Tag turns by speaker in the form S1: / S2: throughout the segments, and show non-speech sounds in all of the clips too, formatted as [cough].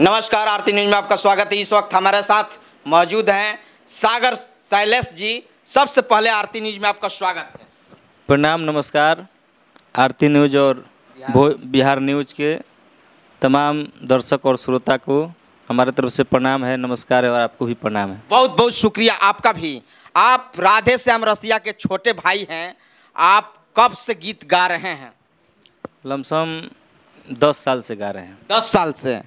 S1: नमस्कार आरती न्यूज में आपका स्वागत है इस वक्त हमारे साथ मौजूद हैं सागर शैलेश जी सबसे पहले आरती न्यूज में आपका स्वागत है
S2: प्रणाम नमस्कार आरती न्यूज और बिहार न्यूज के तमाम दर्शक और श्रोता को हमारे तरफ से प्रणाम है नमस्कार है और आपको भी प्रणाम है
S1: बहुत बहुत शुक्रिया आपका भी आप राधे श्याम रसिया के छोटे भाई हैं आप कब से गीत गा रहे हैं
S2: लमसम दस साल से गा रहे हैं दस साल से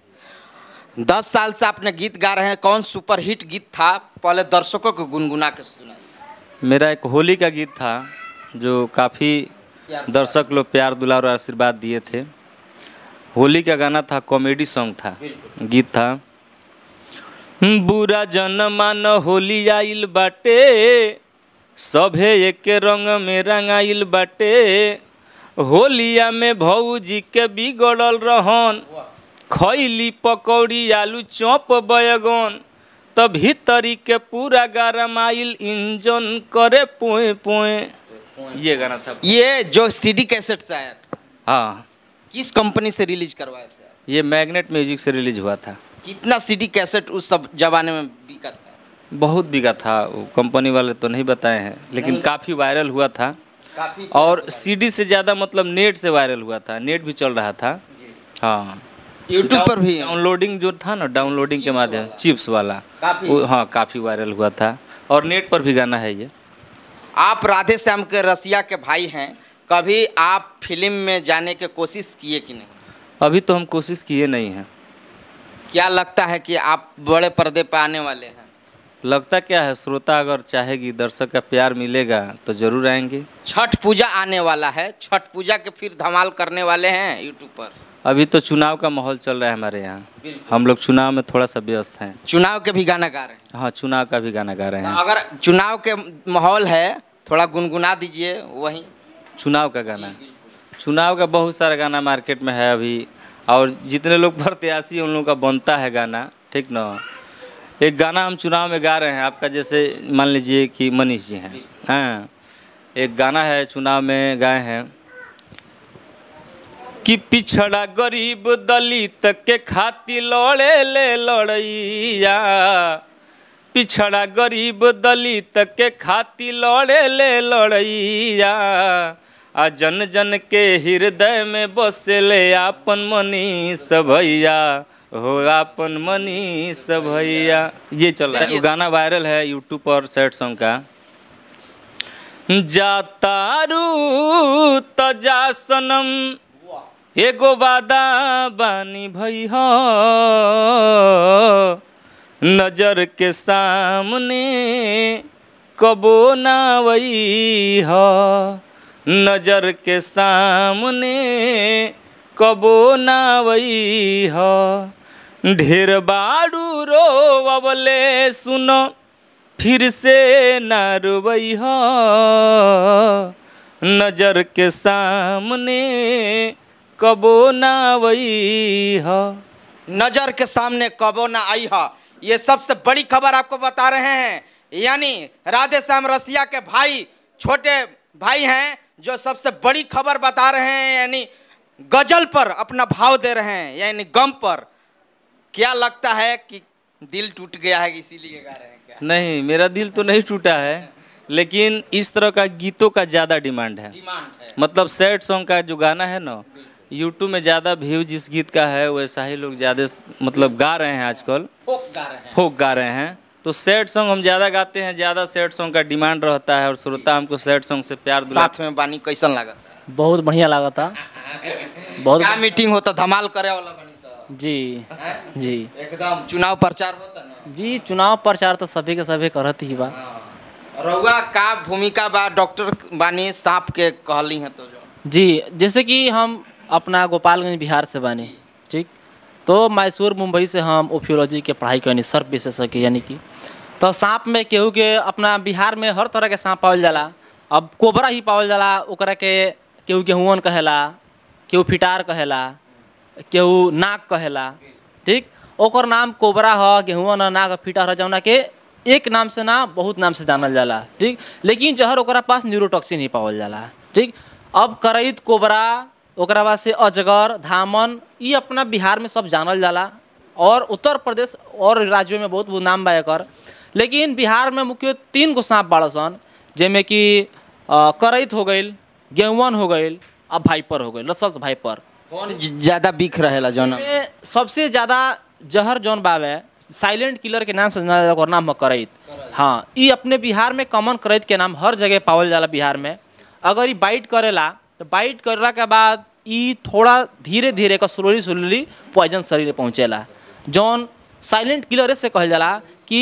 S1: दस साल से आपने गीत गा रहे हैं कौन सुपरहिट गीत था पहले दर्शकों को गुनगुना के
S2: सुनाइए मेरा एक होली का गीत था जो काफ़ी दर्शक लोग प्यार दुलार और आशीर्वाद दिए थे होली का गाना था कॉमेडी सॉन्ग था गीत था बुरा जनमा न होली आइल बाटे सभे एक रंग में रंगाइल बाटे होलिया में भौजी के बिगड़ल रहन खैली पकौड़ी आलू चौप बैगन तभी तरी के पूरा गरमाइल इंजन करे पोए पोए ये गाना था ये जो सीडी कैसेट से आया था हाँ
S1: किस कंपनी से रिलीज करवाया था
S2: ये मैग्नेट म्यूजिक से रिलीज हुआ था कितना सीडी कैसेट उस सब जमाने में बिका था बहुत बिका था कंपनी वाले तो नहीं बताए हैं लेकिन काफ़ी वायरल हुआ था काफी और सीडी से ज़्यादा मतलब नेट से वायरल हुआ था नेट मतलब भी चल रहा था हाँ यूट्यूब पर भी डाउनलोडिंग जो था ना डाउनलोडिंग के माध्यम चिप्स वाला वो हाँ काफ़ी वायरल हुआ था और नेट पर भी गाना है ये आप राधे श्याम के रसिया के भाई हैं कभी आप
S1: फिल्म में जाने की कोशिश किए कि नहीं
S2: अभी तो हम कोशिश किए नहीं हैं
S1: क्या लगता है कि आप बड़े पर्दे पर आने वाले हैं लगता क्या है श्रोता अगर
S2: चाहेगी दर्शक का प्यार मिलेगा तो जरूर आएंगे
S1: छठ पूजा आने वाला है छठ पूजा के फिर धमाल करने वाले हैं यूट्यूब पर
S2: अभी तो चुनाव का माहौल चल रहा है हमारे यहाँ हम लोग चुनाव में थोड़ा सा व्यस्त हैं चुनाव के भी गाना गा रहे हैं हाँ चुनाव का भी गाना गा रहे हैं अगर
S1: चुनाव के माहौल है थोड़ा गुनगुना दीजिए वही
S2: चुनाव का गाना चुनाव का बहुत सारा गाना मार्केट में है अभी और जितने लोग प्रत्याशी उन लोगों का बनता है गाना ठीक ना एक गाना हम चुनाव में गा रहे हैं आपका जैसे मान लीजिए कि मनीष जी हैं हाँ एक गाना है चुनाव में गाए हैं कि पिछड़ा गरीब दलित के खाति लड़े ले लड़ैया पिछड़ा गरीब दलित के खाति लड़े ले लड़ैया आ जन जन के हृदय में बसले आपन मनीष भैया हो आपन मनीष भैया ये चल रहा है गाना वायरल है यूट्यूब पर सैड सॉन्ग का जातारू तजा सनम एगो वादा बानी भई हो नजर के सामने कबो ना वही हो नजर के सामने कबो ना वही हो ढेर बाड़ू रो बबले सुनो फिर से न हो नजर के सामने कबो ना वही नजर के
S1: सामने कबो ना आई है ये सबसे बड़ी खबर आपको बता रहे हैं यानी राधे श्याम रसिया के भाई छोटे भाई हैं जो सबसे बड़ी खबर बता रहे हैं यानी गजल पर अपना भाव दे रहे हैं यानी गम पर क्या लगता है कि दिल टूट गया है इसीलिए गा रहे हैं
S2: क्या नहीं मेरा दिल तो नहीं टूटा है लेकिन इस तरह का गीतों का ज़्यादा डिमांड है है मतलब सैड सॉन्ग का जो गाना है ना यूट्यूब में ज़्यादा व्यू जिस गीत का है वैसा ही लोग ज़्यादा मतलब गा रहे हैं आजकल फोक गा रहे हैं फोक गा रहे हैं तो सैड सॉन्ग हम ज़्यादा गाते हैं ज़्यादा सैड सॉन्ग का डिमांड रहता है और श्रोता हमको सैड सॉन्ग से प्यार साथ में पानी कैसा लगा
S3: बहुत बढ़िया लगा था [laughs] बहुत मीटिंग होता तो धमाल करे वाला जी है? जी एकदम चुनाव प्रचार होता ना जी चुनाव प्रचार तो सभी के सभी करत ही बा हाँ।
S1: रउआ का भूमिका बा डॉक्टर बानी सांप के कहली है तो जो
S3: जी जैसे कि हम अपना गोपालगंज बिहार से बानी ठीक तो मैसूर मुंबई से हम ओफियोलॉजी के पढ़ाई करनी सर्व विशेषज्ञ यानी कि तो सांप में केहू के अपना बिहार में हर तरह के सांप पावल जाला अब कोबरा ही पावल जाला ओकरा के केहू गेहूँ कहेला केहू फिटार कहेला केहू नाग कहेला ठीक ओकर नाम कोबरा ह गेहूँ न नाग फीटा ह जौना के एक नाम से ना बहुत नाम से जानल जाला ठीक लेकिन जहर ओकरा पास न्यूरोटॉक्सिन ही पावल जाला ठीक अब करैत कोबरा ओकरा बाद से अजगर धामन ये अपना बिहार में सब जानल जाला और उत्तर प्रदेश और राज्यों में बहुत बहुत नाम बा एकर लेकिन बिहार में मुख्य तीन गो साँप बाड़ सन जैमें कि करैत हो गई गेहूँ हो गई अब भाइपर हो गई लसल्स भाइपर कौन ज्यादा बिक रहे जौन सबसे ज्यादा जहर जौन बाबे साइलेंट किलर के नाम से और नाम है करैत हाँ ये अपने बिहार में कॉमन करैत के नाम हर जगह पावल जाला बिहार में अगर ये बाइट करेला तो बाइट करला के बाद ये थोड़ा धीरे धीरे का स्लोली स्लोली पॉइजन शरीर पहुँचेला जौन साइलेंट किलर से कहल जाला कि